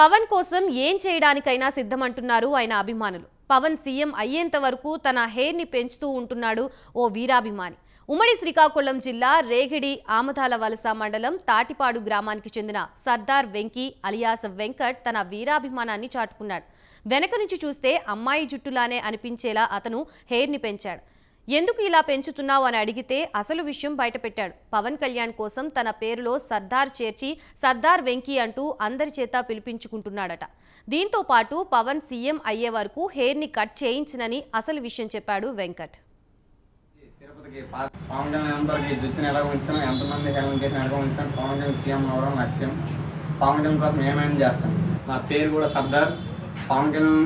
పవన్ కోసం ఏం చేయడానికైనా సిద్ధమంటున్నారు ఆయన అభిమానులు పవన్ సీఎం అయ్యేంత వరకు తన హెయిర్ని పెంచుతూ ఉంటున్నాడు ఓ వీరాభిమాని ఉమ్మడి శ్రీకాకుళం జిల్లా రేగిడి ఆమదాల వలస మండలం తాటిపాడు గ్రామానికి చెందిన సర్దార్ వెంకీ అలియాస్ వెంకట్ తన వీరాభిమానాన్ని చాటుకున్నాడు వెనక నుంచి చూస్తే అమ్మాయి జుట్టులానే అనిపించేలా అతను హెయిర్ని పెంచాడు ఎందుకు ఇలా పెంచుతున్నావు అని అడిగితే అసలు విషయం బయటపెట్టాడు పవన్ కళ్యాణ్ కోసం తన పేరులో సర్దార్ చేర్చి సర్దార్ వెంకీ అంటూ అందరి చేత పిలిపించుకుంటున్నాడట దీంతో పాటు పవన్ సీఎం అయ్యే వరకు హెయిర్ని కట్ చేయించనని అసలు విషయం చెప్పాడు వెంకట్ పవన్ కళ్యాణ్ పవన్ కళ్యాణ్ కోసం ఏమైనా చేస్తాను నా పేరు కూడా సర్దార్ పవన్ కళ్యాణ్